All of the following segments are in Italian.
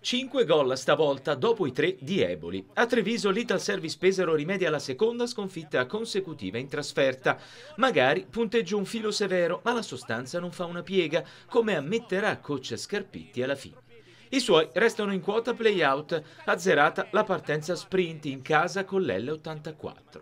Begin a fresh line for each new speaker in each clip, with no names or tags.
5 gol stavolta dopo i tre di Eboli. A Treviso l'Ital Service Pesaro rimedia la seconda sconfitta consecutiva in trasferta. Magari punteggia un filo severo, ma la sostanza non fa una piega, come ammetterà coach Scarpitti alla fine. I suoi restano in quota play-out, azzerata la partenza sprint in casa con l'L84.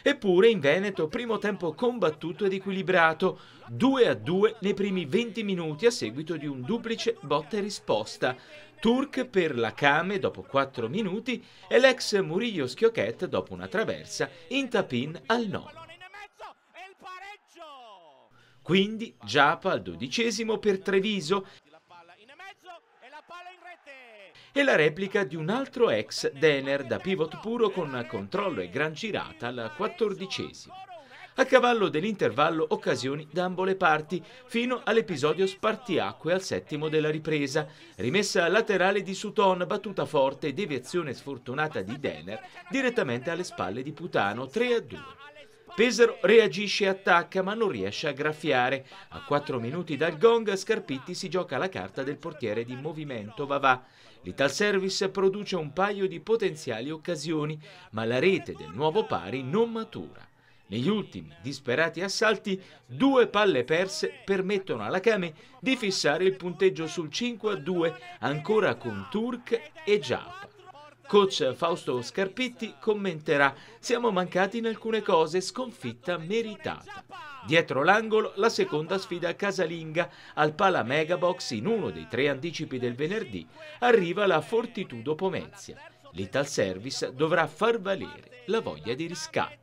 Eppure in Veneto primo tempo combattuto ed equilibrato, 2 a 2 nei primi 20 minuti a seguito di un duplice botte risposta. Turk per la Came dopo 4 minuti e l'ex Murillo Schiochet dopo una traversa in tapin al 9. Quindi Giapa al dodicesimo per Treviso e la replica di un altro ex Denner da pivot puro con controllo e gran girata al quattordicesimo. A cavallo dell'intervallo occasioni da ambo le parti, fino all'episodio spartiacque al settimo della ripresa, rimessa laterale di Suton, battuta forte e deviazione sfortunata di Denner direttamente alle spalle di Putano 3 2. Pesaro reagisce e attacca ma non riesce a graffiare. A 4 minuti dal gong Scarpitti si gioca la carta del portiere di movimento Vavà. L'Ital Service produce un paio di potenziali occasioni ma la rete del nuovo pari non matura. Negli ultimi disperati assalti, due palle perse permettono alla Came di fissare il punteggio sul 5-2 ancora con Turk e Giappa. Coach Fausto Scarpitti commenterà Siamo mancati in alcune cose, sconfitta meritata. Dietro l'angolo la seconda sfida casalinga al Pala Megabox in uno dei tre anticipi del venerdì arriva la Fortitudo Pomezia. L'Ital Service dovrà far valere la voglia di riscatto.